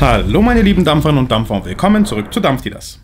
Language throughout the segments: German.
Hallo meine lieben Dampferinnen und Dampfer und willkommen zurück zu Dampft das.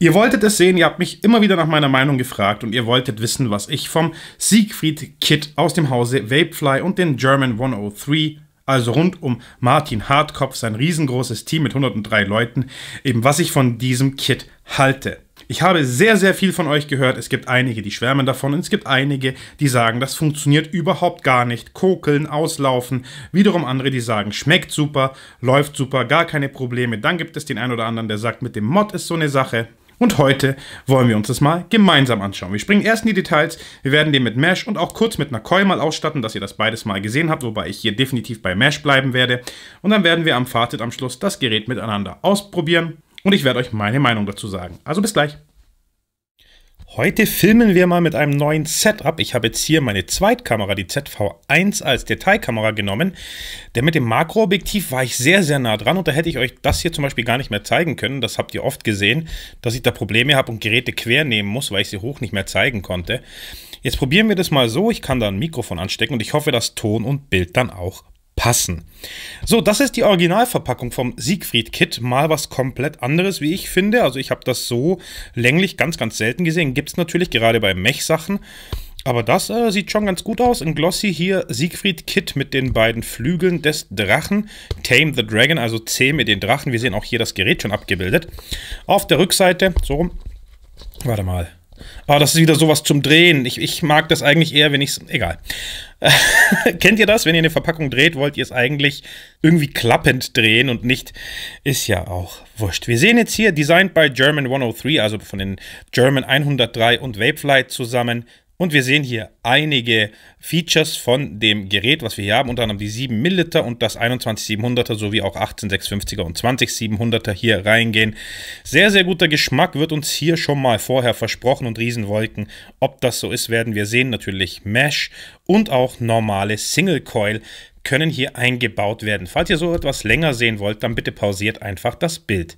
Ihr wolltet es sehen, ihr habt mich immer wieder nach meiner Meinung gefragt und ihr wolltet wissen, was ich vom Siegfried Kit aus dem Hause Vapefly und den German 103, also rund um Martin Hartkopf, sein riesengroßes Team mit 103 Leuten, eben was ich von diesem Kit halte. Ich habe sehr, sehr viel von euch gehört. Es gibt einige, die schwärmen davon und es gibt einige, die sagen, das funktioniert überhaupt gar nicht. Kokeln, auslaufen. Wiederum andere, die sagen, schmeckt super, läuft super, gar keine Probleme. Dann gibt es den einen oder anderen, der sagt, mit dem Mod ist so eine Sache. Und heute wollen wir uns das mal gemeinsam anschauen. Wir springen erst in die Details, wir werden den mit Mesh und auch kurz mit einer Koi mal ausstatten, dass ihr das beides mal gesehen habt, wobei ich hier definitiv bei Mesh bleiben werde. Und dann werden wir am Fazit am Schluss das Gerät miteinander ausprobieren und ich werde euch meine Meinung dazu sagen. Also bis gleich. Heute filmen wir mal mit einem neuen Setup. Ich habe jetzt hier meine Zweitkamera, die ZV1, als Detailkamera genommen. Denn mit dem Makroobjektiv war ich sehr, sehr nah dran und da hätte ich euch das hier zum Beispiel gar nicht mehr zeigen können. Das habt ihr oft gesehen, dass ich da Probleme habe und Geräte quer nehmen muss, weil ich sie hoch nicht mehr zeigen konnte. Jetzt probieren wir das mal so. Ich kann da ein Mikrofon anstecken und ich hoffe, dass Ton und Bild dann auch passen. So, das ist die Originalverpackung vom Siegfried Kit. Mal was komplett anderes, wie ich finde. Also ich habe das so länglich ganz, ganz selten gesehen. Gibt es natürlich gerade bei Mech-Sachen. Aber das äh, sieht schon ganz gut aus. In Glossy hier Siegfried Kit mit den beiden Flügeln des Drachen. Tame the Dragon, also zähme den Drachen. Wir sehen auch hier das Gerät schon abgebildet. Auf der Rückseite, so rum. Warte mal. Ah, oh, das ist wieder sowas zum Drehen. Ich, ich mag das eigentlich eher, wenn ich es. Egal. Kennt ihr das? Wenn ihr eine Verpackung dreht, wollt ihr es eigentlich irgendwie klappend drehen und nicht. Ist ja auch wurscht. Wir sehen jetzt hier Designed by German 103, also von den German 103 und Vapeflight zusammen. Und wir sehen hier einige Features von dem Gerät, was wir hier haben, unter anderem die 7 Milliliter und das 21700er sowie auch 18650er und 20700er hier reingehen. Sehr, sehr guter Geschmack wird uns hier schon mal vorher versprochen und Riesenwolken. Ob das so ist, werden wir sehen. Natürlich Mesh und auch normale Single Coil können hier eingebaut werden. Falls ihr so etwas länger sehen wollt, dann bitte pausiert einfach das Bild.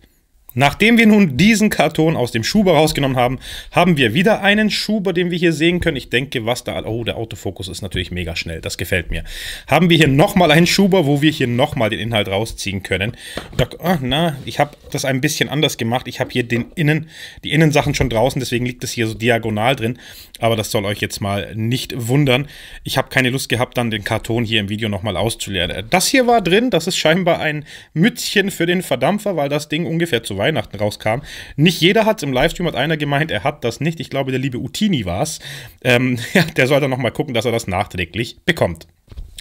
Nachdem wir nun diesen Karton aus dem Schuber rausgenommen haben, haben wir wieder einen Schuber, den wir hier sehen können. Ich denke, was da... Oh, der Autofokus ist natürlich mega schnell. Das gefällt mir. Haben wir hier nochmal einen Schuber, wo wir hier nochmal den Inhalt rausziehen können. Da, oh, na, ich habe das ein bisschen anders gemacht. Ich habe hier den Innen, die Innensachen schon draußen, deswegen liegt das hier so diagonal drin. Aber das soll euch jetzt mal nicht wundern. Ich habe keine Lust gehabt, dann den Karton hier im Video nochmal auszuleeren. Das hier war drin. Das ist scheinbar ein Mützchen für den Verdampfer, weil das Ding ungefähr zu weit Weihnachten rauskam. Nicht jeder hat es im Livestream, hat einer gemeint, er hat das nicht. Ich glaube, der liebe Utini war es. Ähm, ja, der soll dann nochmal gucken, dass er das nachträglich bekommt.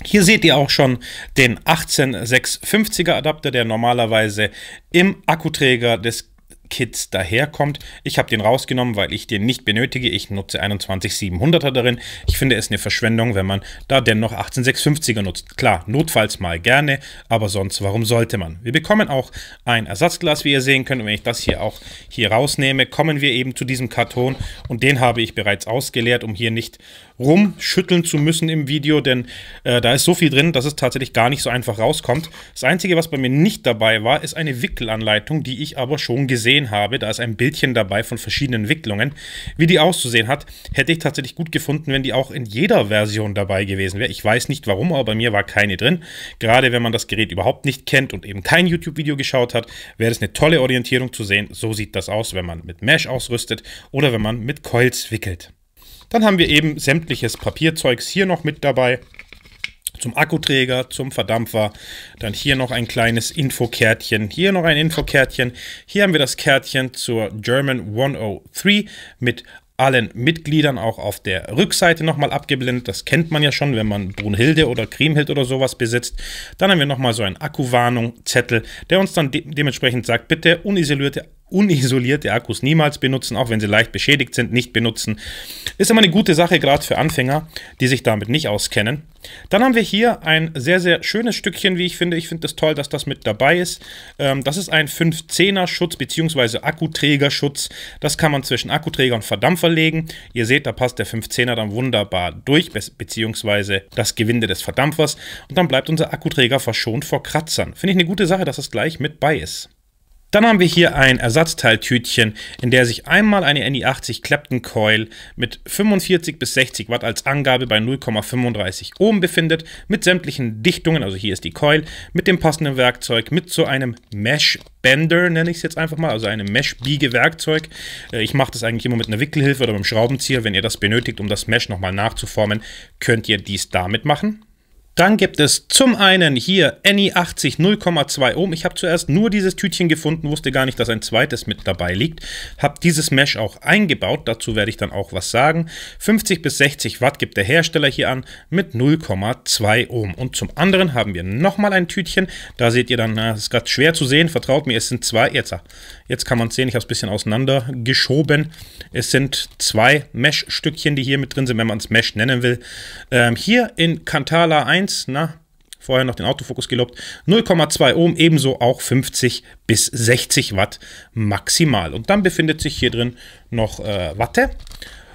Hier seht ihr auch schon den 18650er Adapter, der normalerweise im Akkuträger des Kit daherkommt. Ich habe den rausgenommen, weil ich den nicht benötige. Ich nutze 21700er darin. Ich finde es eine Verschwendung, wenn man da dennoch 18650er nutzt. Klar, notfalls mal gerne, aber sonst warum sollte man? Wir bekommen auch ein Ersatzglas, wie ihr sehen könnt. Und wenn ich das hier auch hier rausnehme, kommen wir eben zu diesem Karton und den habe ich bereits ausgeleert, um hier nicht rumschütteln zu müssen im Video, denn äh, da ist so viel drin, dass es tatsächlich gar nicht so einfach rauskommt. Das Einzige, was bei mir nicht dabei war, ist eine Wickelanleitung, die ich aber schon gesehen gesehen habe, da ist ein Bildchen dabei von verschiedenen Entwicklungen. Wie die auszusehen hat, hätte ich tatsächlich gut gefunden, wenn die auch in jeder Version dabei gewesen wäre. Ich weiß nicht warum, aber bei mir war keine drin. Gerade wenn man das Gerät überhaupt nicht kennt und eben kein YouTube-Video geschaut hat, wäre es eine tolle Orientierung zu sehen. So sieht das aus, wenn man mit Mesh ausrüstet oder wenn man mit Coils wickelt. Dann haben wir eben sämtliches Papierzeugs hier noch mit dabei zum Akkuträger, zum Verdampfer. Dann hier noch ein kleines Infokärtchen, hier noch ein Infokärtchen. Hier haben wir das Kärtchen zur German 103 mit allen Mitgliedern auch auf der Rückseite nochmal abgeblendet. Das kennt man ja schon, wenn man Brunhilde oder Kriemhild oder sowas besitzt. Dann haben wir nochmal so einen Akkuwarnung-Zettel, der uns dann de dementsprechend sagt, bitte unisolierte unisolierte Akkus niemals benutzen, auch wenn sie leicht beschädigt sind, nicht benutzen. Ist immer eine gute Sache, gerade für Anfänger, die sich damit nicht auskennen. Dann haben wir hier ein sehr, sehr schönes Stückchen, wie ich finde. Ich finde es das toll, dass das mit dabei ist. Ähm, das ist ein 510er Schutz bzw. Akkuträgerschutz. Das kann man zwischen Akkuträger und Verdampfer legen. Ihr seht, da passt der 510er dann wunderbar durch, bzw. das Gewinde des Verdampfers. Und dann bleibt unser Akkuträger verschont vor Kratzern. Finde ich eine gute Sache, dass das gleich mit bei ist. Dann haben wir hier ein Ersatzteiltütchen, in der sich einmal eine NI80 Clapton Coil mit 45 bis 60 Watt als Angabe bei 0,35 Ohm befindet, mit sämtlichen Dichtungen, also hier ist die Coil, mit dem passenden Werkzeug, mit so einem Mesh Bender, nenne ich es jetzt einfach mal, also einem Mesh-Biegewerkzeug. Äh, ich mache das eigentlich immer mit einer Wickelhilfe oder mit einem Schraubenzieher. Wenn ihr das benötigt, um das Mesh nochmal nachzuformen, könnt ihr dies damit machen. Dann gibt es zum einen hier Any 80 0,2 Ohm. Ich habe zuerst nur dieses Tütchen gefunden, wusste gar nicht, dass ein zweites mit dabei liegt. Habe dieses Mesh auch eingebaut, dazu werde ich dann auch was sagen. 50 bis 60 Watt gibt der Hersteller hier an mit 0,2 Ohm. Und zum anderen haben wir nochmal ein Tütchen. Da seht ihr dann, na, das ist gerade schwer zu sehen, vertraut mir, es sind zwei, jetzt, ah, jetzt kann man es sehen, ich habe es ein bisschen auseinander geschoben. Es sind zwei Mesh-Stückchen, die hier mit drin sind, wenn man es Mesh nennen will. Ähm, hier in Cantala 1 1, na, vorher noch den Autofokus gelobt, 0,2 Ohm, ebenso auch 50 bis 60 Watt maximal. Und dann befindet sich hier drin noch äh, Watte.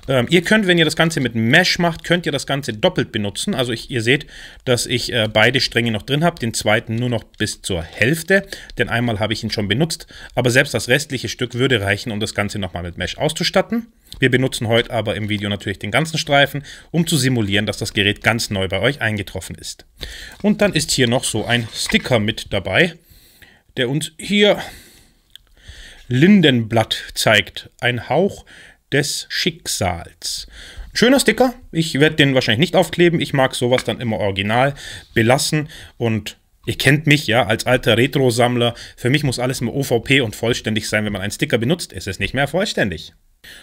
Ähm, ihr könnt, wenn ihr das Ganze mit Mesh macht, könnt ihr das Ganze doppelt benutzen. Also ich, ihr seht, dass ich äh, beide Stränge noch drin habe, den zweiten nur noch bis zur Hälfte, denn einmal habe ich ihn schon benutzt. Aber selbst das restliche Stück würde reichen, um das Ganze nochmal mit Mesh auszustatten. Wir benutzen heute aber im Video natürlich den ganzen Streifen, um zu simulieren, dass das Gerät ganz neu bei euch eingetroffen ist. Und dann ist hier noch so ein Sticker mit dabei, der uns hier Lindenblatt zeigt. Ein Hauch des Schicksals. Schöner Sticker. Ich werde den wahrscheinlich nicht aufkleben. Ich mag sowas dann immer original belassen und Ihr kennt mich ja als alter Retro-Sammler. Für mich muss alles immer OVP und vollständig sein. Wenn man einen Sticker benutzt, ist es nicht mehr vollständig.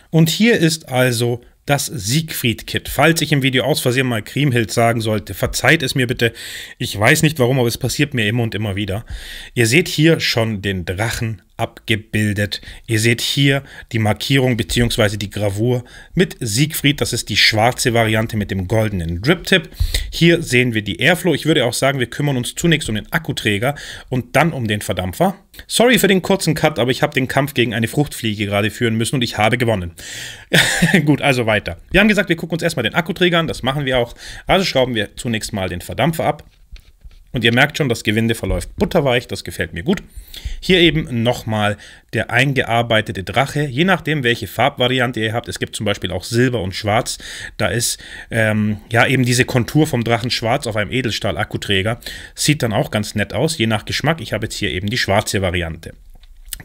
Und hier ist also das Siegfried-Kit. Falls ich im Video aus Versehen mal Kriemhild sagen sollte, verzeiht es mir bitte. Ich weiß nicht warum, aber es passiert mir immer und immer wieder. Ihr seht hier schon den Drachen abgebildet. Ihr seht hier die Markierung bzw. die Gravur mit Siegfried. Das ist die schwarze Variante mit dem goldenen Drip-Tip. Hier sehen wir die Airflow. Ich würde auch sagen, wir kümmern uns zunächst um den Akkuträger und dann um den Verdampfer. Sorry für den kurzen Cut, aber ich habe den Kampf gegen eine Fruchtfliege gerade führen müssen und ich habe gewonnen. Gut, also weiter. Wir haben gesagt, wir gucken uns erstmal den Akkuträger an. Das machen wir auch. Also schrauben wir zunächst mal den Verdampfer ab. Und ihr merkt schon, das Gewinde verläuft butterweich, das gefällt mir gut. Hier eben nochmal der eingearbeitete Drache, je nachdem, welche Farbvariante ihr habt. Es gibt zum Beispiel auch Silber und Schwarz. Da ist ähm, ja eben diese Kontur vom Drachen schwarz auf einem Edelstahl-Akkuträger. Sieht dann auch ganz nett aus, je nach Geschmack. Ich habe jetzt hier eben die schwarze Variante.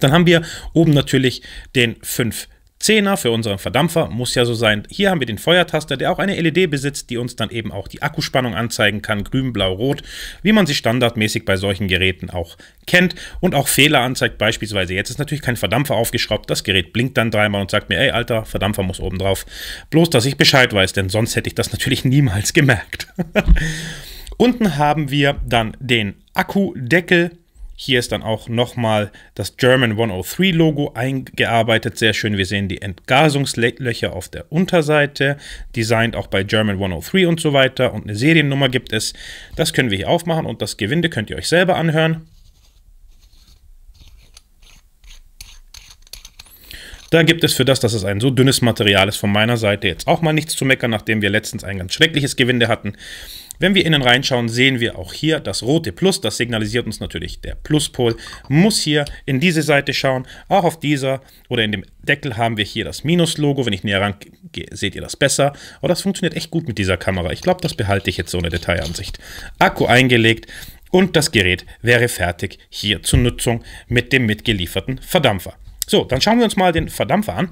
Dann haben wir oben natürlich den 5 10er für unseren Verdampfer, muss ja so sein. Hier haben wir den Feuertaster, der auch eine LED besitzt, die uns dann eben auch die Akkuspannung anzeigen kann, grün, blau, rot, wie man sie standardmäßig bei solchen Geräten auch kennt und auch Fehler anzeigt, beispielsweise jetzt ist natürlich kein Verdampfer aufgeschraubt, das Gerät blinkt dann dreimal und sagt mir, ey Alter, Verdampfer muss oben drauf. Bloß, dass ich Bescheid weiß, denn sonst hätte ich das natürlich niemals gemerkt. Unten haben wir dann den Akkudeckel, hier ist dann auch nochmal das German 103 Logo eingearbeitet, sehr schön. Wir sehen die Entgasungslöcher auf der Unterseite, designt auch bei German 103 und so weiter und eine Seriennummer gibt es. Das können wir hier aufmachen und das Gewinde könnt ihr euch selber anhören. Da gibt es für das, dass es ein so dünnes Material ist, von meiner Seite jetzt auch mal nichts zu meckern, nachdem wir letztens ein ganz schreckliches Gewinde hatten. Wenn wir innen reinschauen, sehen wir auch hier das rote Plus. Das signalisiert uns natürlich der Pluspol. Muss hier in diese Seite schauen. Auch auf dieser oder in dem Deckel haben wir hier das Minus-Logo. Wenn ich näher rangehe, seht ihr das besser. Aber das funktioniert echt gut mit dieser Kamera. Ich glaube, das behalte ich jetzt so eine Detailansicht. Akku eingelegt. Und das Gerät wäre fertig hier zur Nutzung mit dem mitgelieferten Verdampfer. So, dann schauen wir uns mal den Verdampfer an.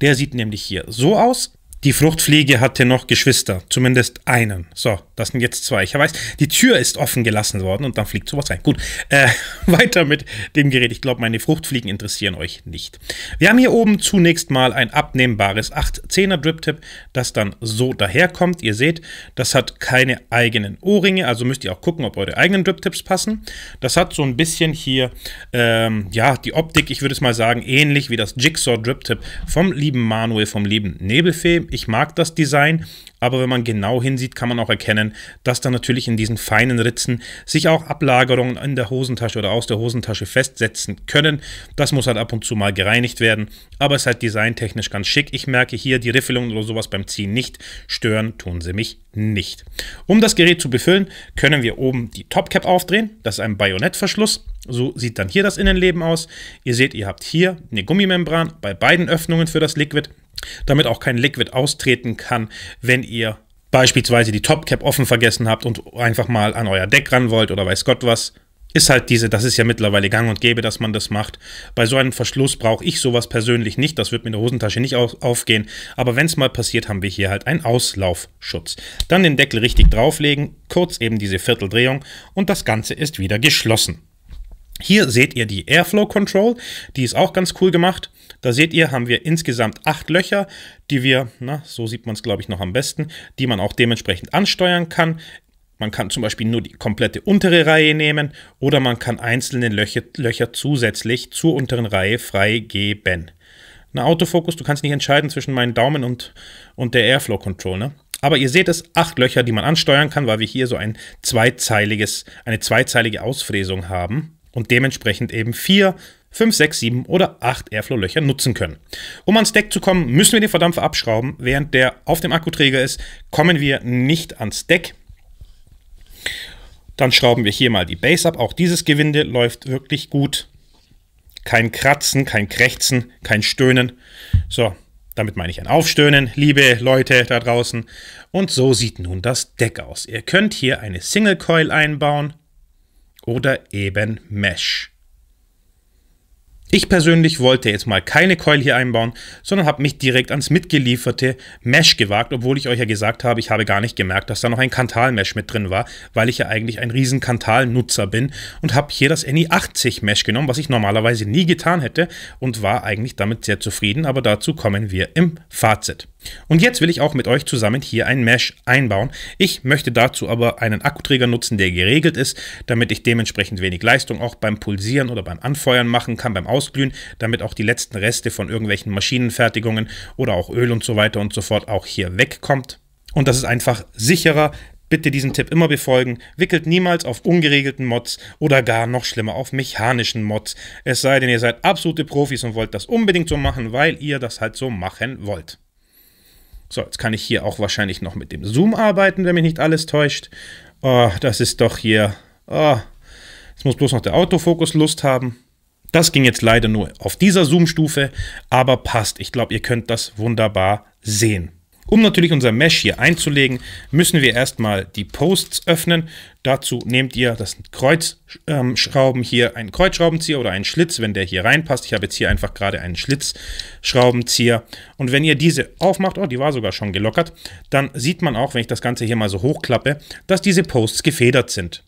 Der sieht nämlich hier so aus. Die Fruchtfliege hatte noch Geschwister, zumindest einen. So, das sind jetzt zwei. Ich weiß, die Tür ist offen gelassen worden und dann fliegt sowas rein. Gut, äh, weiter mit dem Gerät. Ich glaube, meine Fruchtfliegen interessieren euch nicht. Wir haben hier oben zunächst mal ein abnehmbares 8-10er Drip-Tip, das dann so daherkommt. Ihr seht, das hat keine eigenen Ohrringe, also müsst ihr auch gucken, ob eure eigenen Drip-Tips passen. Das hat so ein bisschen hier, ähm, ja, die Optik, ich würde es mal sagen, ähnlich wie das Jigsaw Drip-Tip vom lieben Manuel, vom lieben Nebelfee ich mag das Design, aber wenn man genau hinsieht, kann man auch erkennen, dass da natürlich in diesen feinen Ritzen sich auch Ablagerungen in der Hosentasche oder aus der Hosentasche festsetzen können. Das muss halt ab und zu mal gereinigt werden, aber es ist halt designtechnisch ganz schick. Ich merke hier die Riffelung oder sowas beim Ziehen nicht. Stören tun sie mich nicht. Um das Gerät zu befüllen, können wir oben die Topcap aufdrehen. Das ist ein Bajonettverschluss. So sieht dann hier das Innenleben aus. Ihr seht, ihr habt hier eine Gummimembran bei beiden Öffnungen für das Liquid damit auch kein Liquid austreten kann, wenn ihr beispielsweise die Top Cap offen vergessen habt und einfach mal an euer Deck ran wollt oder weiß Gott was. Ist halt diese, das ist ja mittlerweile gang und gäbe, dass man das macht. Bei so einem Verschluss brauche ich sowas persönlich nicht, das wird mir in der Hosentasche nicht aufgehen. Aber wenn es mal passiert, haben wir hier halt einen Auslaufschutz. Dann den Deckel richtig drauflegen, kurz eben diese Vierteldrehung und das Ganze ist wieder geschlossen. Hier seht ihr die Airflow Control, die ist auch ganz cool gemacht. Da seht ihr, haben wir insgesamt acht Löcher, die wir, na, so sieht man es glaube ich noch am besten, die man auch dementsprechend ansteuern kann. Man kann zum Beispiel nur die komplette untere Reihe nehmen oder man kann einzelne Löcher, Löcher zusätzlich zur unteren Reihe freigeben. Na, Autofokus, du kannst nicht entscheiden zwischen meinen Daumen und, und der Airflow Control, ne? Aber ihr seht es, acht Löcher, die man ansteuern kann, weil wir hier so ein zweizeiliges, eine zweizeilige Ausfräsung haben und dementsprechend eben vier Löcher. 5, 6, 7 oder 8 Airflow-Löcher nutzen können. Um ans Deck zu kommen, müssen wir den Verdampfer abschrauben. Während der auf dem Akkuträger ist, kommen wir nicht ans Deck. Dann schrauben wir hier mal die Base ab. Auch dieses Gewinde läuft wirklich gut. Kein Kratzen, kein Krächzen, kein Stöhnen. So, damit meine ich ein Aufstöhnen, liebe Leute da draußen. Und so sieht nun das Deck aus. Ihr könnt hier eine Single Coil einbauen oder eben Mesh. Ich persönlich wollte jetzt mal keine Coil hier einbauen, sondern habe mich direkt ans mitgelieferte Mesh gewagt, obwohl ich euch ja gesagt habe, ich habe gar nicht gemerkt, dass da noch ein Kantal-Mesh mit drin war, weil ich ja eigentlich ein riesen Kantal-Nutzer bin und habe hier das NI80 Mesh genommen, was ich normalerweise nie getan hätte und war eigentlich damit sehr zufrieden, aber dazu kommen wir im Fazit. Und jetzt will ich auch mit euch zusammen hier ein Mesh einbauen. Ich möchte dazu aber einen Akkuträger nutzen, der geregelt ist, damit ich dementsprechend wenig Leistung auch beim Pulsieren oder beim Anfeuern machen kann, beim Ausglühen, damit auch die letzten Reste von irgendwelchen Maschinenfertigungen oder auch Öl und so weiter und so fort auch hier wegkommt. Und das ist einfach sicherer, Bitte diesen Tipp immer befolgen. Wickelt niemals auf ungeregelten Mods oder gar noch schlimmer auf mechanischen Mods. Es sei denn, ihr seid absolute Profis und wollt das unbedingt so machen, weil ihr das halt so machen wollt. So, jetzt kann ich hier auch wahrscheinlich noch mit dem Zoom arbeiten, wenn mich nicht alles täuscht. Oh, das ist doch hier. Oh, jetzt muss bloß noch der Autofokus Lust haben. Das ging jetzt leider nur auf dieser Zoom-Stufe, aber passt. Ich glaube, ihr könnt das wunderbar sehen. Um natürlich unser Mesh hier einzulegen, müssen wir erstmal die Posts öffnen. Dazu nehmt ihr das Kreuzschrauben ähm, hier, einen Kreuzschraubenzieher oder einen Schlitz, wenn der hier reinpasst. Ich habe jetzt hier einfach gerade einen Schlitzschraubenzieher. Und wenn ihr diese aufmacht, oh, die war sogar schon gelockert, dann sieht man auch, wenn ich das Ganze hier mal so hochklappe, dass diese Posts gefedert sind.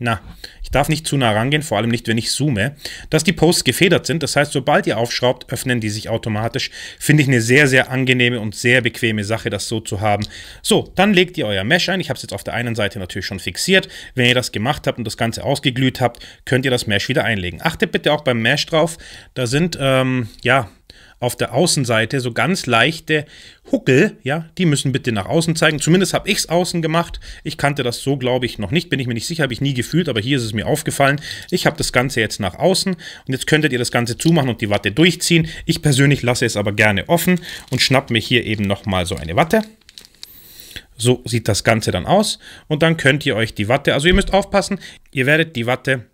Na, ich darf nicht zu nah rangehen, vor allem nicht, wenn ich zoome, dass die Posts gefedert sind. Das heißt, sobald ihr aufschraubt, öffnen die sich automatisch. Finde ich eine sehr, sehr angenehme und sehr bequeme Sache, das so zu haben. So, dann legt ihr euer Mesh ein. Ich habe es jetzt auf der einen Seite natürlich schon fixiert. Wenn ihr das gemacht habt und das Ganze ausgeglüht habt, könnt ihr das Mesh wieder einlegen. Achtet bitte auch beim Mesh drauf. Da sind, ähm, ja, auf der Außenseite so ganz leichte Huckel, ja, die müssen bitte nach außen zeigen. Zumindest habe ich es außen gemacht. Ich kannte das so, glaube ich, noch nicht. Bin ich mir nicht sicher, habe ich nie gefühlt, aber hier ist es mir aufgefallen. Ich habe das Ganze jetzt nach außen und jetzt könntet ihr das Ganze zumachen und die Watte durchziehen. Ich persönlich lasse es aber gerne offen und schnapp mir hier eben nochmal so eine Watte. So sieht das Ganze dann aus und dann könnt ihr euch die Watte, also ihr müsst aufpassen, ihr werdet die Watte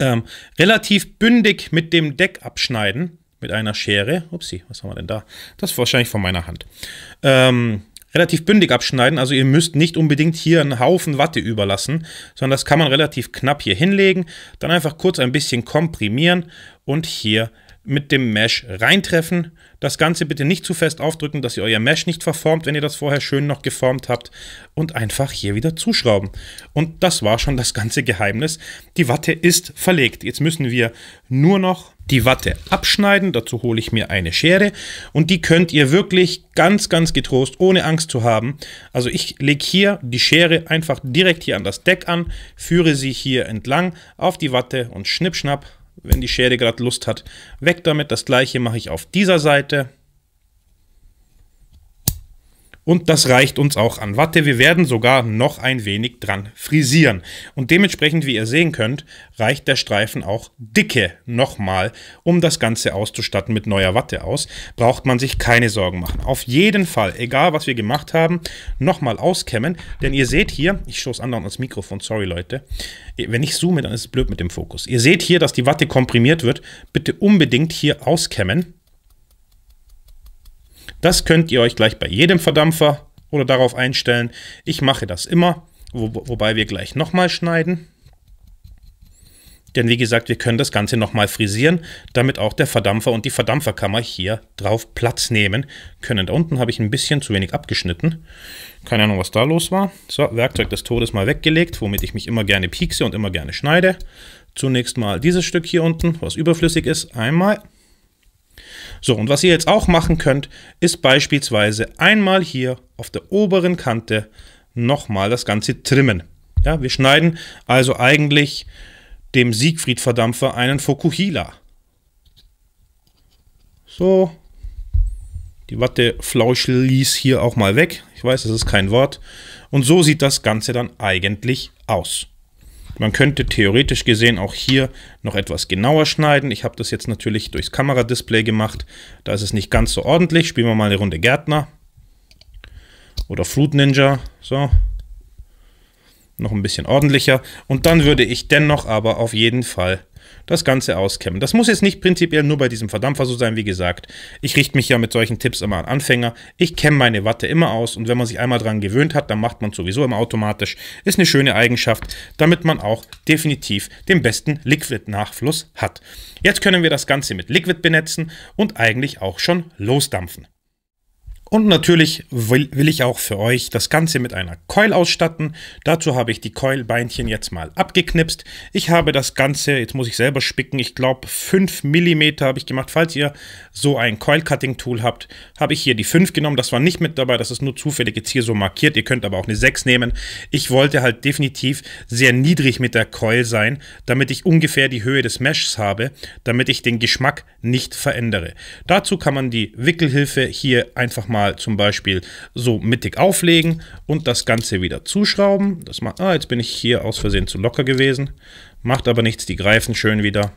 ähm, relativ bündig mit dem Deck abschneiden, mit einer Schere. Upsi, was haben wir denn da? Das ist wahrscheinlich von meiner Hand. Ähm, relativ bündig abschneiden. Also ihr müsst nicht unbedingt hier einen Haufen Watte überlassen, sondern das kann man relativ knapp hier hinlegen. Dann einfach kurz ein bisschen komprimieren und hier mit dem Mesh reintreffen. Das Ganze bitte nicht zu fest aufdrücken, dass ihr euer Mesh nicht verformt, wenn ihr das vorher schön noch geformt habt. Und einfach hier wieder zuschrauben. Und das war schon das ganze Geheimnis. Die Watte ist verlegt. Jetzt müssen wir nur noch die Watte abschneiden. Dazu hole ich mir eine Schere. Und die könnt ihr wirklich ganz, ganz getrost, ohne Angst zu haben. Also ich lege hier die Schere einfach direkt hier an das Deck an, führe sie hier entlang auf die Watte und schnipp, schnapp wenn die Schere gerade Lust hat. Weg damit. Das gleiche mache ich auf dieser Seite. Und das reicht uns auch an Watte. Wir werden sogar noch ein wenig dran frisieren. Und dementsprechend, wie ihr sehen könnt, reicht der Streifen auch dicke nochmal, um das Ganze auszustatten mit neuer Watte aus. Braucht man sich keine Sorgen machen. Auf jeden Fall, egal was wir gemacht haben, nochmal auskämmen. Denn ihr seht hier, ich stoße andauernd das Mikrofon, sorry Leute. Wenn ich zoome, dann ist es blöd mit dem Fokus. Ihr seht hier, dass die Watte komprimiert wird. Bitte unbedingt hier auskämmen das könnt ihr euch gleich bei jedem Verdampfer oder darauf einstellen. Ich mache das immer, wo, wobei wir gleich nochmal schneiden. Denn wie gesagt, wir können das Ganze nochmal frisieren, damit auch der Verdampfer und die Verdampferkammer hier drauf Platz nehmen können. Da unten habe ich ein bisschen zu wenig abgeschnitten. Keine Ahnung, was da los war. So, Werkzeug des Todes mal weggelegt, womit ich mich immer gerne piekse und immer gerne schneide. Zunächst mal dieses Stück hier unten, was überflüssig ist, einmal. So, und was ihr jetzt auch machen könnt, ist beispielsweise einmal hier auf der oberen Kante nochmal das Ganze trimmen. Ja, wir schneiden also eigentlich dem Siegfried-Verdampfer einen Fokuhila. So, die Watte Flauschel ließ hier auch mal weg. Ich weiß, das ist kein Wort. Und so sieht das Ganze dann eigentlich aus. Man könnte theoretisch gesehen auch hier noch etwas genauer schneiden. Ich habe das jetzt natürlich durchs Kameradisplay gemacht. Da ist es nicht ganz so ordentlich. Spielen wir mal eine Runde Gärtner. Oder Fruit Ninja. So. Noch ein bisschen ordentlicher. Und dann würde ich dennoch aber auf jeden Fall das Ganze auskämmen. Das muss jetzt nicht prinzipiell nur bei diesem Verdampfer so sein, wie gesagt. Ich richte mich ja mit solchen Tipps immer an Anfänger. Ich kämme meine Watte immer aus und wenn man sich einmal dran gewöhnt hat, dann macht man sowieso immer automatisch. Ist eine schöne Eigenschaft, damit man auch definitiv den besten Liquid-Nachfluss hat. Jetzt können wir das Ganze mit Liquid benetzen und eigentlich auch schon losdampfen. Und natürlich will, will, ich auch für euch das Ganze mit einer Coil ausstatten. Dazu habe ich die coil jetzt mal abgeknipst. Ich habe das Ganze, jetzt muss ich selber spicken, ich glaube 5 mm habe ich gemacht. Falls ihr so ein Coil-Cutting-Tool habt, habe ich hier die 5 genommen. Das war nicht mit dabei, das ist nur zufällig jetzt hier so markiert. Ihr könnt aber auch eine 6 nehmen. Ich wollte halt definitiv sehr niedrig mit der Coil sein, damit ich ungefähr die Höhe des Meshs habe, damit ich den Geschmack nicht verändere. Dazu kann man die Wickelhilfe hier einfach mal nochmal zum Beispiel so mittig auflegen und das Ganze wieder zuschrauben. Das macht, ah, jetzt bin ich hier aus Versehen zu locker gewesen. Macht aber nichts, die greifen schön wieder.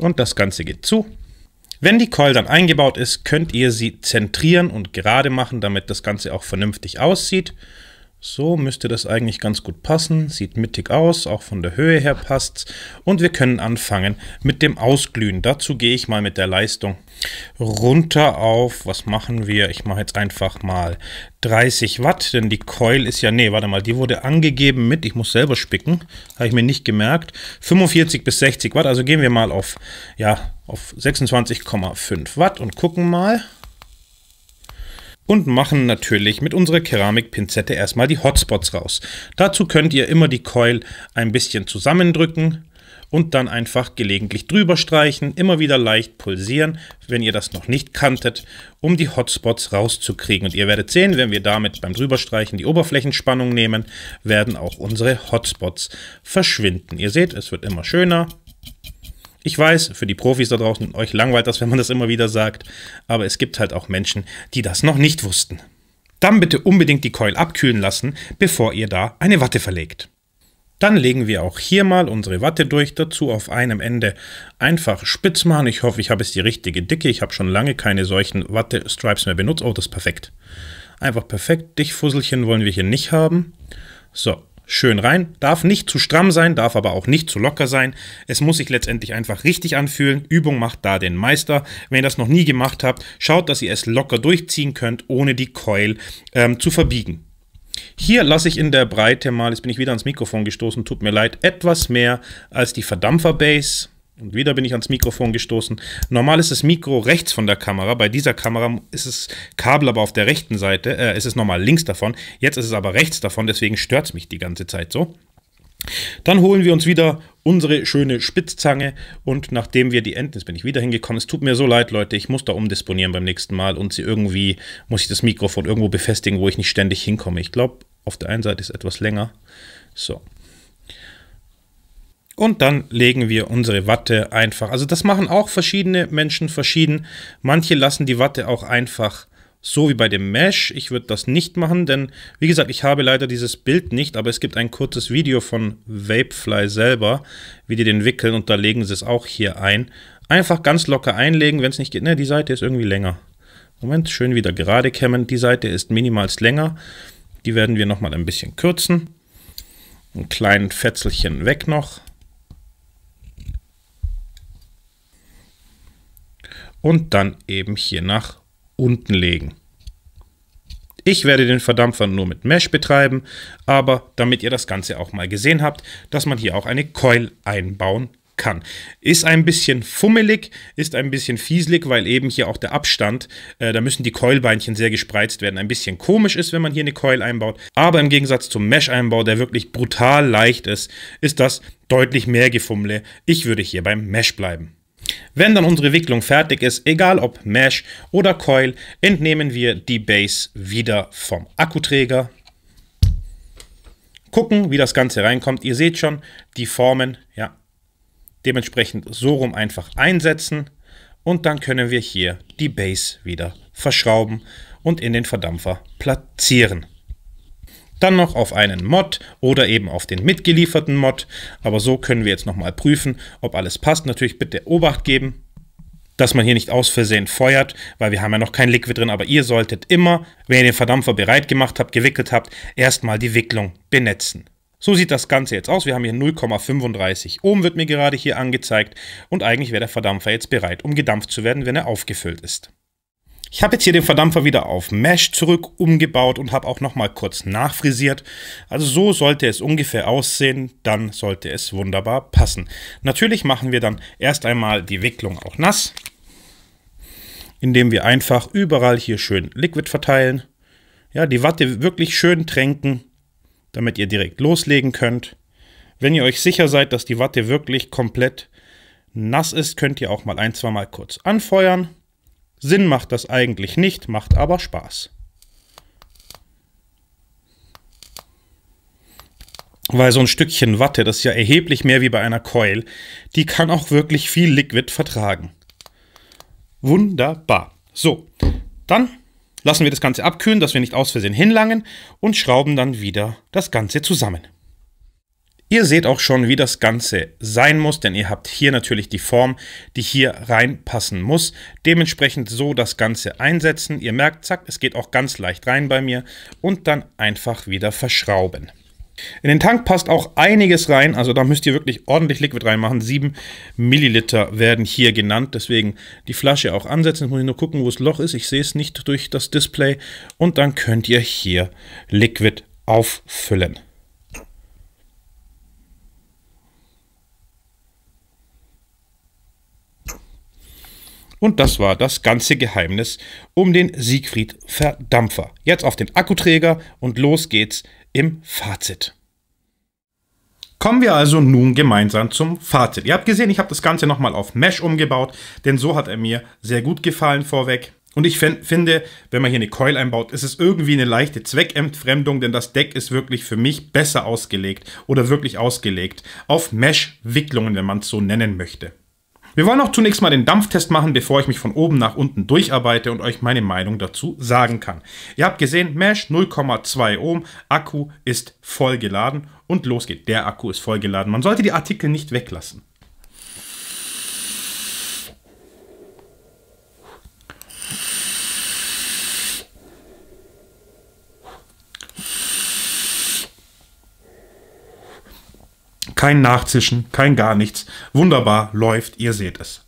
Und das Ganze geht zu. Wenn die Coil dann eingebaut ist, könnt ihr sie zentrieren und gerade machen, damit das Ganze auch vernünftig aussieht. So müsste das eigentlich ganz gut passen, sieht mittig aus, auch von der Höhe her passt's und wir können anfangen mit dem Ausglühen. Dazu gehe ich mal mit der Leistung runter auf, was machen wir? Ich mache jetzt einfach mal 30 Watt, denn die Coil ist ja, nee, warte mal, die wurde angegeben mit, ich muss selber spicken, habe ich mir nicht gemerkt, 45 bis 60 Watt, also gehen wir mal auf, ja, auf 26,5 Watt und gucken mal und machen natürlich mit unserer Keramikpinzette erstmal die Hotspots raus. Dazu könnt ihr immer die Coil ein bisschen zusammendrücken und dann einfach gelegentlich drüber streichen, immer wieder leicht pulsieren, wenn ihr das noch nicht kanntet, um die Hotspots rauszukriegen. Und ihr werdet sehen, wenn wir damit beim drüberstreichen die Oberflächenspannung nehmen, werden auch unsere Hotspots verschwinden. Ihr seht, es wird immer schöner. Ich weiß, für die Profis da draußen, euch langweilt das, wenn man das immer wieder sagt, aber es gibt halt auch Menschen, die das noch nicht wussten. Dann bitte unbedingt die Coil abkühlen lassen, bevor ihr da eine Watte verlegt. Dann legen wir auch hier mal unsere Watte durch, dazu auf einem Ende einfach spitz machen. Ich hoffe, ich habe jetzt die richtige Dicke. Ich habe schon lange keine solchen Watte-Stripes mehr benutzt. Oh, das ist perfekt. Einfach perfekt. Dichtfusselchen wollen wir hier nicht haben. So, schön rein, darf nicht zu stramm sein, darf aber auch nicht zu locker sein. Es muss sich letztendlich einfach richtig anfühlen. Übung macht da den Meister. Wenn ihr das noch nie gemacht habt, schaut, dass ihr es locker durchziehen könnt, ohne die Coil ähm, zu verbiegen. Hier lasse ich in der Breite mal, jetzt bin ich wieder ans Mikrofon gestoßen, tut mir leid, etwas mehr als die Verdampferbase. Und wieder bin ich ans Mikrofon gestoßen. Normal ist das Mikro rechts von der Kamera. Bei dieser Kamera ist das Kabel aber auf der rechten Seite. Äh, es ist normal links davon. Jetzt ist es aber rechts davon. Deswegen stört es mich die ganze Zeit so. Dann holen wir uns wieder unsere schöne Spitzzange und nachdem wir die Enden, jetzt bin ich wieder hingekommen, es tut mir so leid, Leute, ich muss da umdisponieren beim nächsten Mal und sie irgendwie, muss ich das Mikrofon irgendwo befestigen, wo ich nicht ständig hinkomme. Ich glaube, auf der einen Seite ist etwas länger. So, und dann legen wir unsere Watte einfach. Also das machen auch verschiedene Menschen verschieden. Manche lassen die Watte auch einfach so wie bei dem Mesh. Ich würde das nicht machen, denn wie gesagt, ich habe leider dieses Bild nicht, aber es gibt ein kurzes Video von Vapefly selber, wie die den wickeln und da legen sie es auch hier ein. Einfach ganz locker einlegen, wenn es nicht geht. Ne, die Seite ist irgendwie länger. Moment, schön wieder gerade kämmen. Die Seite ist minimals länger. Die werden wir nochmal ein bisschen kürzen. Ein kleines Fetzelchen weg noch. und dann eben hier nach unten legen. Ich werde den Verdampfer nur mit Mesh betreiben, aber damit ihr das Ganze auch mal gesehen habt, dass man hier auch eine Coil einbauen kann. Ist ein bisschen fummelig, ist ein bisschen fieselig, weil eben hier auch der Abstand, äh, da müssen die Keulbeinchen sehr gespreizt werden, ein bisschen komisch ist, wenn man hier eine Keul einbaut. Aber im Gegensatz zum Mesh-Einbau, der wirklich brutal leicht ist, ist das deutlich mehr Gefummle. Ich würde hier beim Mesh bleiben. Wenn dann unsere Wicklung fertig ist, egal ob Mesh oder Coil, entnehmen wir die Base wieder vom Akkuträger. Gucken, wie das Ganze reinkommt. Ihr seht schon, die Formen, ja, dementsprechend so rum einfach einsetzen. Und dann können wir hier die Base wieder verschrauben und in den Verdampfer platzieren dann noch auf einen Mod oder eben auf den mitgelieferten Mod. Aber so können wir jetzt nochmal prüfen, ob alles passt. Natürlich bitte Obacht geben, dass man hier nicht aus Versehen feuert, weil wir haben ja noch kein Liquid drin, aber ihr solltet immer, wenn ihr den Verdampfer bereit gemacht habt, gewickelt habt, erstmal die Wicklung benetzen. So sieht das Ganze jetzt aus. Wir haben hier 0,35 Ohm wird mir gerade hier angezeigt und eigentlich wäre der Verdampfer jetzt bereit, um gedampft zu werden, wenn er aufgefüllt ist. Ich habe jetzt hier den Verdampfer wieder auf Mesh zurück umgebaut und habe auch nochmal kurz nachfrisiert. Also so sollte es ungefähr aussehen, dann sollte es wunderbar passen. Natürlich machen wir dann erst einmal die Wicklung auch nass, indem wir einfach überall hier schön Liquid verteilen. Ja, die Watte wirklich schön tränken, damit ihr direkt loslegen könnt. Wenn ihr euch sicher seid, dass die Watte wirklich komplett nass ist, könnt ihr auch mal ein, zwei Mal kurz anfeuern. Sinn macht das eigentlich nicht, macht aber Spaß. Weil so ein Stückchen Watte, das ist ja erheblich mehr wie bei einer Coil, die kann auch wirklich viel Liquid vertragen. Wunderbar. So, dann lassen wir das Ganze abkühlen, dass wir nicht aus Versehen hinlangen und schrauben dann wieder das Ganze zusammen. Ihr seht auch schon, wie das Ganze sein muss, denn ihr habt hier natürlich die Form, die hier reinpassen muss. Dementsprechend so das Ganze einsetzen. Ihr merkt, zack, es geht auch ganz leicht rein bei mir und dann einfach wieder verschrauben. In den Tank passt auch einiges rein, also da müsst ihr wirklich ordentlich Liquid reinmachen. 7 Milliliter werden hier genannt, deswegen die Flasche auch ansetzen. Jetzt muss ich nur gucken, wo das Loch ist. Ich sehe es nicht durch das Display. Und dann könnt ihr hier Liquid auffüllen. Und das war das ganze Geheimnis um den Siegfried Verdampfer. Jetzt auf den Akkuträger und los geht's im Fazit. Kommen wir also nun gemeinsam zum Fazit. Ihr habt gesehen, ich habe das Ganze nochmal auf Mesh umgebaut, denn so hat er mir sehr gut gefallen vorweg. Und ich finde, wenn man hier eine Coil einbaut, ist es irgendwie eine leichte Zweckentfremdung, denn das Deck ist wirklich für mich besser ausgelegt oder wirklich ausgelegt auf Mesh-Wicklungen, wenn man es so nennen möchte. Wir wollen auch zunächst mal den Dampftest machen, bevor ich mich von oben nach unten durcharbeite und euch meine Meinung dazu sagen kann. Ihr habt gesehen, Mesh 0,2 Ohm, Akku ist voll geladen und los geht. Der Akku ist voll geladen. Man sollte die Artikel nicht weglassen. Kein Nachzischen, kein gar nichts. Wunderbar läuft, ihr seht es.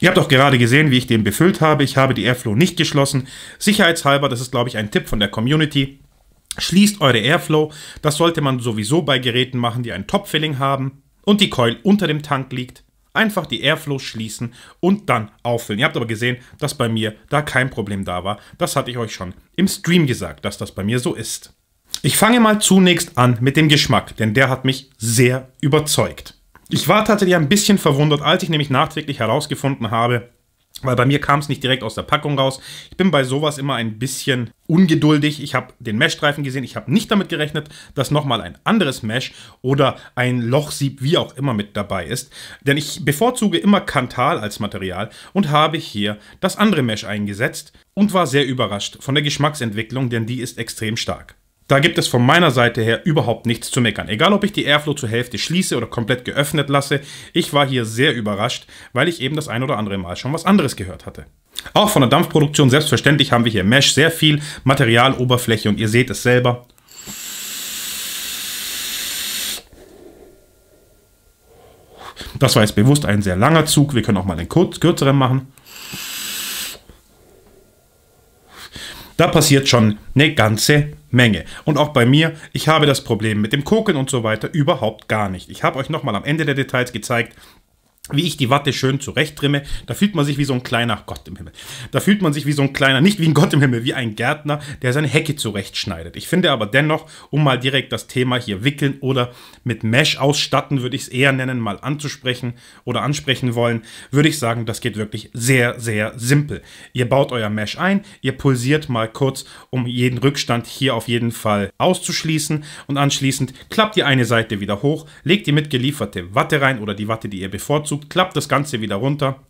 Ihr habt auch gerade gesehen, wie ich den befüllt habe. Ich habe die Airflow nicht geschlossen. Sicherheitshalber, das ist, glaube ich, ein Tipp von der Community. Schließt eure Airflow. Das sollte man sowieso bei Geräten machen, die ein Top-Filling haben und die Coil unter dem Tank liegt. Einfach die Airflow schließen und dann auffüllen. Ihr habt aber gesehen, dass bei mir da kein Problem da war. Das hatte ich euch schon im Stream gesagt, dass das bei mir so ist. Ich fange mal zunächst an mit dem Geschmack, denn der hat mich sehr überzeugt. Ich war tatsächlich ein bisschen verwundert, als ich nämlich nachträglich herausgefunden habe, weil bei mir kam es nicht direkt aus der Packung raus. Ich bin bei sowas immer ein bisschen ungeduldig. Ich habe den Meshstreifen gesehen. Ich habe nicht damit gerechnet, dass nochmal ein anderes Mesh oder ein Lochsieb, wie auch immer, mit dabei ist. Denn ich bevorzuge immer Kantal als Material und habe hier das andere Mesh eingesetzt und war sehr überrascht von der Geschmacksentwicklung, denn die ist extrem stark. Da gibt es von meiner Seite her überhaupt nichts zu meckern. Egal, ob ich die Airflow zur Hälfte schließe oder komplett geöffnet lasse, ich war hier sehr überrascht, weil ich eben das ein oder andere Mal schon was anderes gehört hatte. Auch von der Dampfproduktion selbstverständlich haben wir hier Mesh, sehr viel Materialoberfläche und ihr seht es selber. Das war jetzt bewusst ein sehr langer Zug, wir können auch mal einen kürzeren machen. Da passiert schon eine ganze Menge. Und auch bei mir, ich habe das Problem mit dem Koken und so weiter überhaupt gar nicht. Ich habe euch nochmal am Ende der Details gezeigt, wie ich die Watte schön zurechttrimme, da fühlt man sich wie so ein kleiner Gott im Himmel. Da fühlt man sich wie so ein kleiner, nicht wie ein Gott im Himmel, wie ein Gärtner, der seine Hecke zurechtschneidet. Ich finde aber dennoch, um mal direkt das Thema hier wickeln oder mit Mesh ausstatten, würde ich es eher nennen, mal anzusprechen oder ansprechen wollen, würde ich sagen, das geht wirklich sehr, sehr simpel. Ihr baut euer Mesh ein, ihr pulsiert mal kurz, um jeden Rückstand hier auf jeden Fall auszuschließen und anschließend klappt ihr eine Seite wieder hoch, legt die mitgelieferte Watte rein oder die Watte, die ihr bevorzugt, klappt das Ganze wieder runter.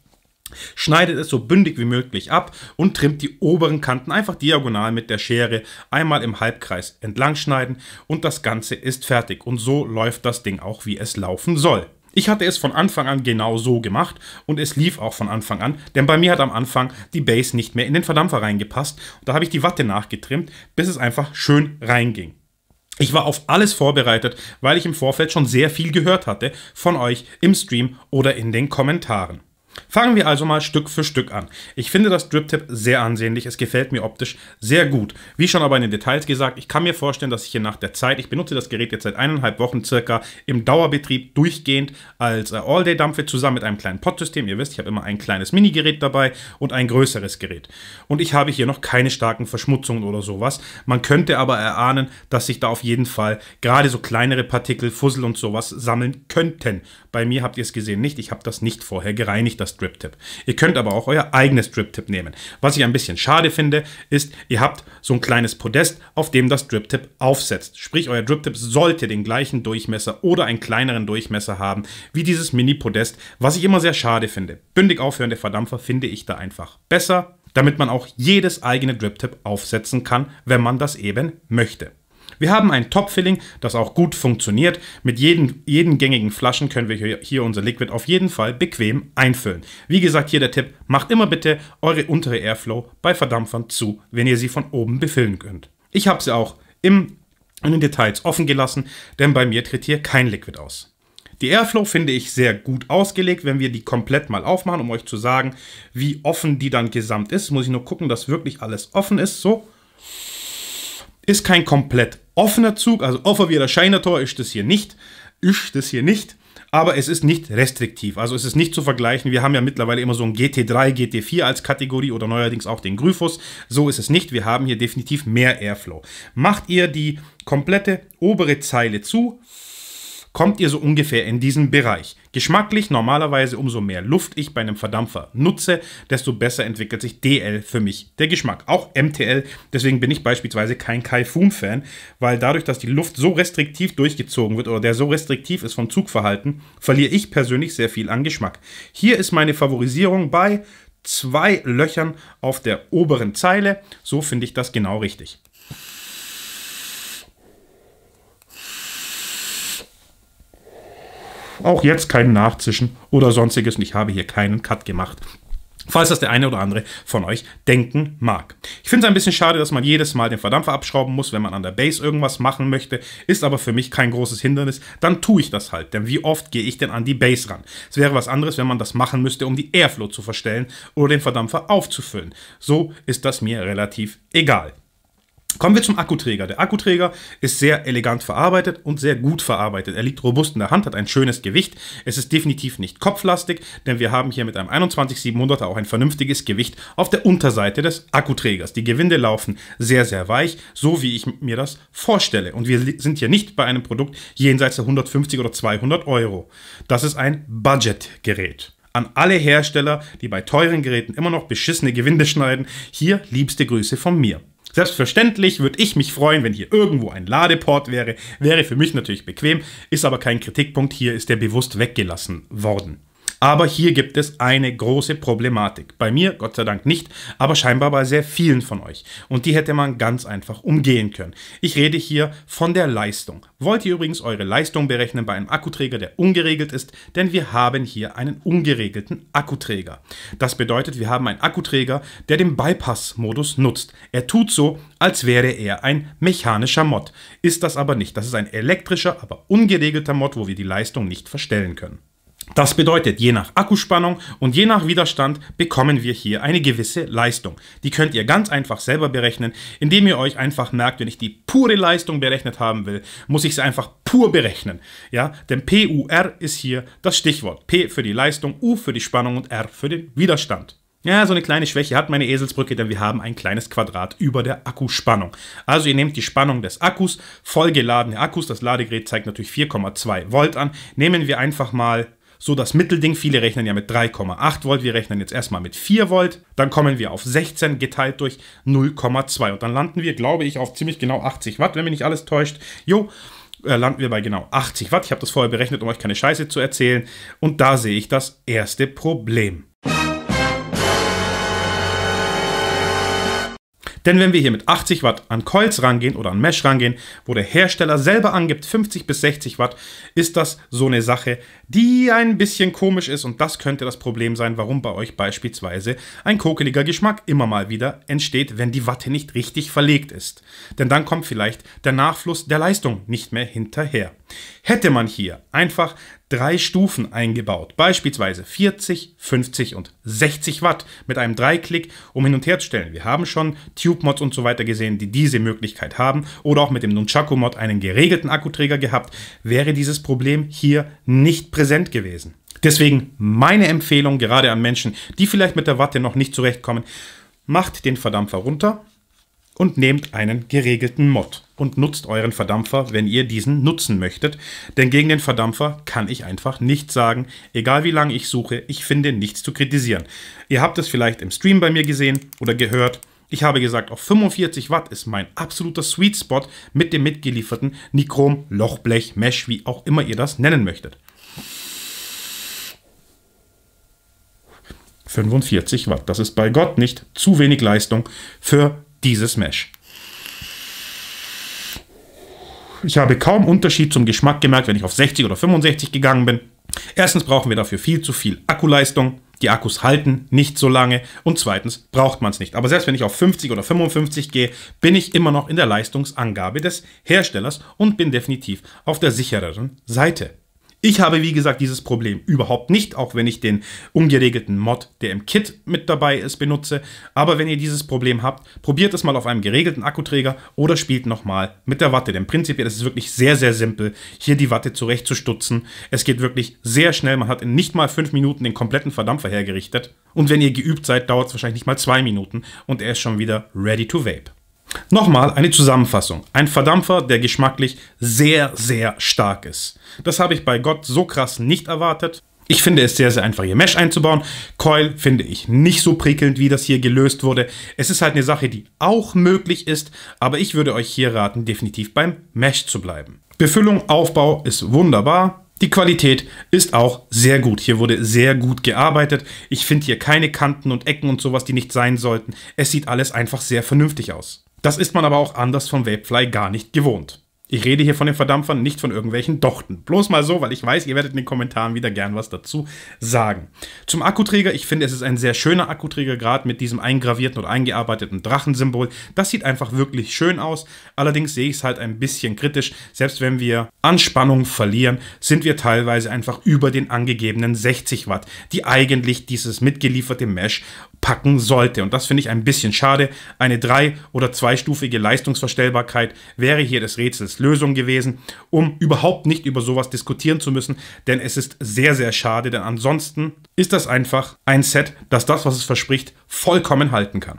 Schneidet es so bündig wie möglich ab und trimmt die oberen Kanten einfach diagonal mit der Schere einmal im Halbkreis entlang schneiden und das Ganze ist fertig. Und so läuft das Ding auch, wie es laufen soll. Ich hatte es von Anfang an genau so gemacht und es lief auch von Anfang an, denn bei mir hat am Anfang die Base nicht mehr in den Verdampfer reingepasst. Und da habe ich die Watte nachgetrimmt, bis es einfach schön reinging. Ich war auf alles vorbereitet, weil ich im Vorfeld schon sehr viel gehört hatte von euch im Stream oder in den Kommentaren. Fangen wir also mal Stück für Stück an. Ich finde das Drip-Tip sehr ansehnlich, es gefällt mir optisch sehr gut. Wie schon aber in den Details gesagt, ich kann mir vorstellen, dass ich hier nach der Zeit, ich benutze das Gerät jetzt seit eineinhalb Wochen circa im Dauerbetrieb durchgehend als äh, All-Day-Dampfe zusammen mit einem kleinen pod Ihr wisst, ich habe immer ein kleines Minigerät dabei und ein größeres Gerät. Und ich habe hier noch keine starken Verschmutzungen oder sowas. Man könnte aber erahnen, dass sich da auf jeden Fall gerade so kleinere Partikel, Fussel und sowas sammeln könnten. Bei mir habt ihr es gesehen nicht, ich habe das nicht vorher gereinigt, das Strip-Tip. Ihr könnt aber auch euer eigenes drip tip nehmen. Was ich ein bisschen schade finde, ist, ihr habt so ein kleines Podest, auf dem das drip tip aufsetzt. Sprich, euer drip tip sollte den gleichen Durchmesser oder einen kleineren Durchmesser haben wie dieses Mini-Podest, was ich immer sehr schade finde. Bündig aufhörende Verdampfer finde ich da einfach besser damit man auch jedes eigene Drip-Tip aufsetzen kann, wenn man das eben möchte. Wir haben ein Top-Filling, das auch gut funktioniert. Mit jeden, jeden gängigen Flaschen können wir hier unser Liquid auf jeden Fall bequem einfüllen. Wie gesagt, hier der Tipp, macht immer bitte eure untere Airflow bei Verdampfern zu, wenn ihr sie von oben befüllen könnt. Ich habe sie auch im, in den Details offen gelassen, denn bei mir tritt hier kein Liquid aus. Die Airflow finde ich sehr gut ausgelegt, wenn wir die komplett mal aufmachen, um euch zu sagen, wie offen die dann gesamt ist. Muss ich nur gucken, dass wirklich alles offen ist. So. Ist kein komplett offener Zug, also offen wie das Scheinertor ist das hier nicht. Ist das hier nicht aber es ist nicht restriktiv. Also es ist nicht zu vergleichen. Wir haben ja mittlerweile immer so ein GT3, GT4 als Kategorie oder neuerdings auch den Gryphos, So ist es nicht. Wir haben hier definitiv mehr Airflow. Macht ihr die komplette obere Zeile zu, kommt ihr so ungefähr in diesen Bereich. Geschmacklich normalerweise umso mehr Luft ich bei einem Verdampfer nutze, desto besser entwickelt sich DL für mich der Geschmack. Auch MTL, deswegen bin ich beispielsweise kein Kaifun-Fan, weil dadurch, dass die Luft so restriktiv durchgezogen wird oder der so restriktiv ist vom Zugverhalten, verliere ich persönlich sehr viel an Geschmack. Hier ist meine Favorisierung bei zwei Löchern auf der oberen Zeile. So finde ich das genau richtig. Auch jetzt kein Nachzischen oder sonstiges und ich habe hier keinen Cut gemacht. Falls das der eine oder andere von euch denken mag. Ich finde es ein bisschen schade, dass man jedes Mal den Verdampfer abschrauben muss, wenn man an der Base irgendwas machen möchte. Ist aber für mich kein großes Hindernis. Dann tue ich das halt. Denn wie oft gehe ich denn an die Base ran? Es wäre was anderes, wenn man das machen müsste, um die Airflow zu verstellen oder den Verdampfer aufzufüllen. So ist das mir relativ egal. Kommen wir zum Akkuträger. Der Akkuträger ist sehr elegant verarbeitet und sehr gut verarbeitet. Er liegt robust in der Hand, hat ein schönes Gewicht. Es ist definitiv nicht kopflastig, denn wir haben hier mit einem 21700er auch ein vernünftiges Gewicht auf der Unterseite des Akkuträgers. Die Gewinde laufen sehr, sehr weich, so wie ich mir das vorstelle. Und wir sind hier nicht bei einem Produkt jenseits der 150 oder 200 Euro. Das ist ein Budgetgerät an alle Hersteller, die bei teuren Geräten immer noch beschissene Gewinde schneiden. Hier liebste Grüße von mir. Selbstverständlich würde ich mich freuen, wenn hier irgendwo ein Ladeport wäre. Wäre für mich natürlich bequem, ist aber kein Kritikpunkt. Hier ist der bewusst weggelassen worden. Aber hier gibt es eine große Problematik. Bei mir, Gott sei Dank nicht, aber scheinbar bei sehr vielen von euch. Und die hätte man ganz einfach umgehen können. Ich rede hier von der Leistung. Wollt ihr übrigens eure Leistung berechnen bei einem Akkuträger, der ungeregelt ist? Denn wir haben hier einen ungeregelten Akkuträger. Das bedeutet, wir haben einen Akkuträger, der den Bypass-Modus nutzt. Er tut so, als wäre er ein mechanischer Mod. Ist das aber nicht. Das ist ein elektrischer, aber ungeregelter Mod, wo wir die Leistung nicht verstellen können. Das bedeutet, je nach Akkuspannung und je nach Widerstand bekommen wir hier eine gewisse Leistung. Die könnt ihr ganz einfach selber berechnen, indem ihr euch einfach merkt, wenn ich die pure Leistung berechnet haben will, muss ich sie einfach pur berechnen. Ja, denn PUR ist hier das Stichwort. P für die Leistung, U für die Spannung und R für den Widerstand. Ja, so eine kleine Schwäche hat meine Eselsbrücke, denn wir haben ein kleines Quadrat über der Akkuspannung. Also ihr nehmt die Spannung des Akkus, vollgeladene Akkus, das Ladegerät zeigt natürlich 4,2 Volt an. Nehmen wir einfach mal so das Mittelding, viele rechnen ja mit 3,8 Volt, wir rechnen jetzt erstmal mit 4 Volt, dann kommen wir auf 16 geteilt durch 0,2 und dann landen wir, glaube ich, auf ziemlich genau 80 Watt, wenn mich nicht alles täuscht. Jo, äh, landen wir bei genau 80 Watt. Ich habe das vorher berechnet, um euch keine Scheiße zu erzählen und da sehe ich das erste Problem. Denn wenn wir hier mit 80 Watt an Coils rangehen oder an Mesh rangehen, wo der Hersteller selber angibt 50 bis 60 Watt, ist das so eine Sache, die ein bisschen komisch ist und das könnte das Problem sein, warum bei euch beispielsweise ein kokeliger Geschmack immer mal wieder entsteht, wenn die Watte nicht richtig verlegt ist. Denn dann kommt vielleicht der Nachfluss der Leistung nicht mehr hinterher. Hätte man hier einfach drei Stufen eingebaut, beispielsweise 40, 50 und 60 Watt mit einem Dreiklick, um hin und her zu stellen. Wir haben schon Tube-Mods und so weiter gesehen, die diese Möglichkeit haben oder auch mit dem Nunchaku-Mod einen geregelten Akkuträger gehabt, wäre dieses Problem hier nicht präsent gewesen. Deswegen meine Empfehlung gerade an Menschen, die vielleicht mit der Watte noch nicht zurechtkommen, macht den Verdampfer runter, und nehmt einen geregelten Mod und nutzt euren Verdampfer, wenn ihr diesen nutzen möchtet. Denn gegen den Verdampfer kann ich einfach nichts sagen. Egal wie lange ich suche, ich finde nichts zu kritisieren. Ihr habt es vielleicht im Stream bei mir gesehen oder gehört. Ich habe gesagt, auf 45 Watt ist mein absoluter Sweet Spot mit dem mitgelieferten Nichrom, Lochblech, Mesh, wie auch immer ihr das nennen möchtet. 45 Watt, das ist bei Gott nicht zu wenig Leistung für dieses Mesh. Ich habe kaum Unterschied zum Geschmack gemerkt, wenn ich auf 60 oder 65 gegangen bin. Erstens brauchen wir dafür viel zu viel Akkuleistung. Die Akkus halten nicht so lange und zweitens braucht man es nicht. Aber selbst wenn ich auf 50 oder 55 gehe, bin ich immer noch in der Leistungsangabe des Herstellers und bin definitiv auf der sichereren Seite. Ich habe, wie gesagt, dieses Problem überhaupt nicht, auch wenn ich den ungeregelten Mod, der im Kit mit dabei ist, benutze. Aber wenn ihr dieses Problem habt, probiert es mal auf einem geregelten Akkuträger oder spielt nochmal mit der Watte. Denn prinzipiell ist es wirklich sehr, sehr simpel, hier die Watte zurechtzustutzen. Es geht wirklich sehr schnell. Man hat in nicht mal fünf Minuten den kompletten Verdampfer hergerichtet. Und wenn ihr geübt seid, dauert es wahrscheinlich nicht mal zwei Minuten und er ist schon wieder ready to vape. Nochmal eine Zusammenfassung. Ein Verdampfer, der geschmacklich sehr, sehr stark ist. Das habe ich bei Gott so krass nicht erwartet. Ich finde es sehr, sehr einfach, hier Mesh einzubauen. Coil finde ich nicht so prickelnd, wie das hier gelöst wurde. Es ist halt eine Sache, die auch möglich ist, aber ich würde euch hier raten, definitiv beim Mesh zu bleiben. Befüllung, Aufbau ist wunderbar. Die Qualität ist auch sehr gut. Hier wurde sehr gut gearbeitet. Ich finde hier keine Kanten und Ecken und sowas, die nicht sein sollten. Es sieht alles einfach sehr vernünftig aus. Das ist man aber auch anders vom Webfly gar nicht gewohnt. Ich rede hier von den Verdampfern, nicht von irgendwelchen Dochten. Bloß mal so, weil ich weiß, ihr werdet in den Kommentaren wieder gern was dazu sagen. Zum Akkuträger, ich finde, es ist ein sehr schöner Akkuträger, gerade mit diesem eingravierten oder eingearbeiteten Drachensymbol. Das sieht einfach wirklich schön aus. Allerdings sehe ich es halt ein bisschen kritisch. Selbst wenn wir Anspannung verlieren, sind wir teilweise einfach über den angegebenen 60 Watt, die eigentlich dieses mitgelieferte Mesh packen sollte. Und das finde ich ein bisschen schade. Eine drei- oder zweistufige Leistungsverstellbarkeit wäre hier des Rätsels Lösung gewesen, um überhaupt nicht über sowas diskutieren zu müssen, denn es ist sehr, sehr schade, denn ansonsten ist das einfach ein Set, das das, was es verspricht, vollkommen halten kann.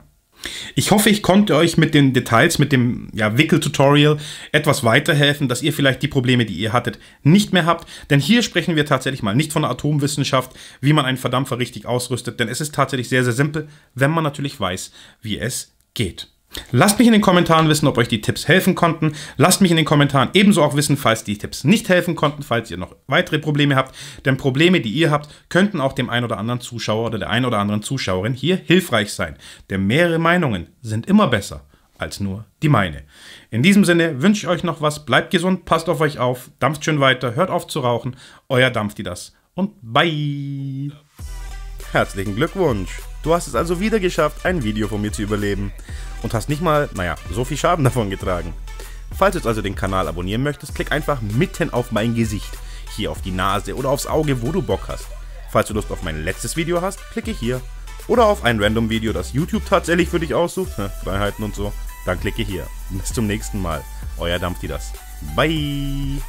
Ich hoffe, ich konnte euch mit den Details, mit dem ja, Wickel-Tutorial etwas weiterhelfen, dass ihr vielleicht die Probleme, die ihr hattet, nicht mehr habt. Denn hier sprechen wir tatsächlich mal nicht von der Atomwissenschaft, wie man einen Verdampfer richtig ausrüstet. Denn es ist tatsächlich sehr, sehr simpel, wenn man natürlich weiß, wie es geht. Lasst mich in den Kommentaren wissen, ob euch die Tipps helfen konnten. Lasst mich in den Kommentaren ebenso auch wissen, falls die Tipps nicht helfen konnten, falls ihr noch weitere Probleme habt. Denn Probleme, die ihr habt, könnten auch dem einen oder anderen Zuschauer oder der einen oder anderen Zuschauerin hier hilfreich sein. Denn mehrere Meinungen sind immer besser als nur die meine. In diesem Sinne wünsche ich euch noch was. Bleibt gesund, passt auf euch auf, dampft schön weiter, hört auf zu rauchen. Euer Dampfdidas und bye. Herzlichen Glückwunsch. Du hast es also wieder geschafft, ein Video von mir zu überleben und hast nicht mal, naja, so viel Schaden davon getragen. Falls du jetzt also den Kanal abonnieren möchtest, klick einfach mitten auf mein Gesicht, hier auf die Nase oder aufs Auge, wo du Bock hast. Falls du Lust auf mein letztes Video hast, klicke hier. Oder auf ein random Video, das YouTube tatsächlich für dich aussucht, Freiheiten und so, dann klicke hier. Bis zum nächsten Mal. Euer Dampfti das. Bye!